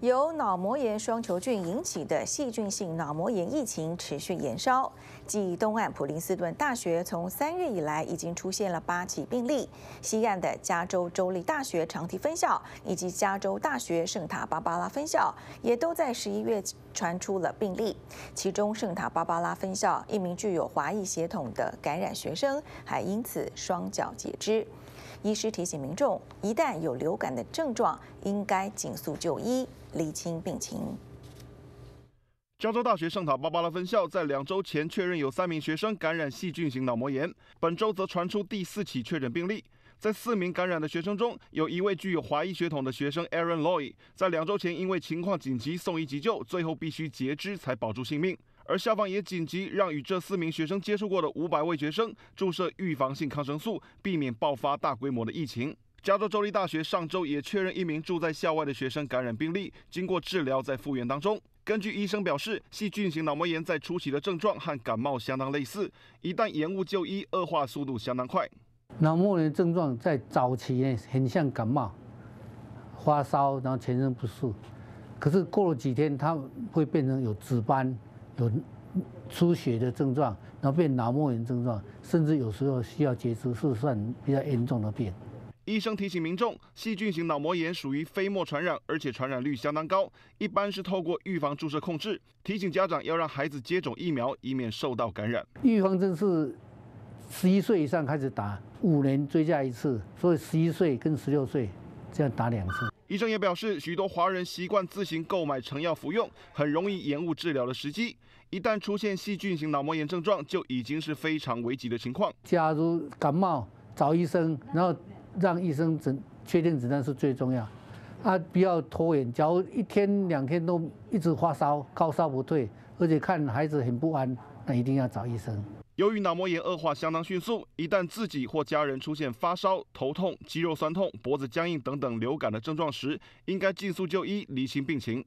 由脑膜炎双球菌引起的细菌性脑膜炎疫情持续延烧。继东岸普林斯顿大学从三月以来已经出现了八起病例，西岸的加州州立大学长堤分校以及加州大学圣塔芭芭拉分校也都在十一月传出了病例。其中，圣塔芭芭拉分校一名具有华裔血统的感染学生还因此双脚截肢。医师提醒民众，一旦有流感的症状，应该紧速就医，厘清病情。加州大学圣塔芭芭拉分校在两周前确认有三名学生感染细菌型脑膜炎，本周则传出第四起确诊病例。在四名感染的学生中，有一位具有华裔血统的学生 Aaron Loy，在两周前因为情况紧急送医急救，最后必须截肢才保住性命。而校方也紧急让与这四名学生接触过的五百位学生注射预防性抗生素，避免爆发大规模的疫情。加州州立大学上周也确认一名住在校外的学生感染病例，经过治疗在复原当中。根据医生表示，细菌型脑膜炎在初期的症状和感冒相当类似，一旦延误就医，恶化速度相当快。脑膜炎症状在早期呢，很像感冒，发烧，然后全身不适，可是过了几天，它会变成有紫斑。有出血的症状，然后变脑膜炎症状，甚至有时候需要截肢，是算比较严重的病。医生提醒民众，细菌型脑膜炎属于飞沫传染，而且传染率相当高，一般是透过预防注射控制。提醒家长要让孩子接种疫苗，以免受到感染。预防针是十一岁以上开始打，五年追加一次，所以十一岁跟十六岁。这样打两次。医生也表示，许多华人习惯自行购买成药服用，很容易延误治疗的时机。一旦出现细菌性脑膜炎症状，就已经是非常危急的情况。假如感冒找医生，然后让医生诊确定诊断是最重要。啊，不要拖延。假如一天两天都一直发烧，高烧不退，而且看孩子很不安，那一定要找医生。由于脑膜炎恶化相当迅速，一旦自己或家人出现发烧、头痛、肌肉酸痛、脖子僵硬等等流感的症状时，应该尽速就医，厘清病情。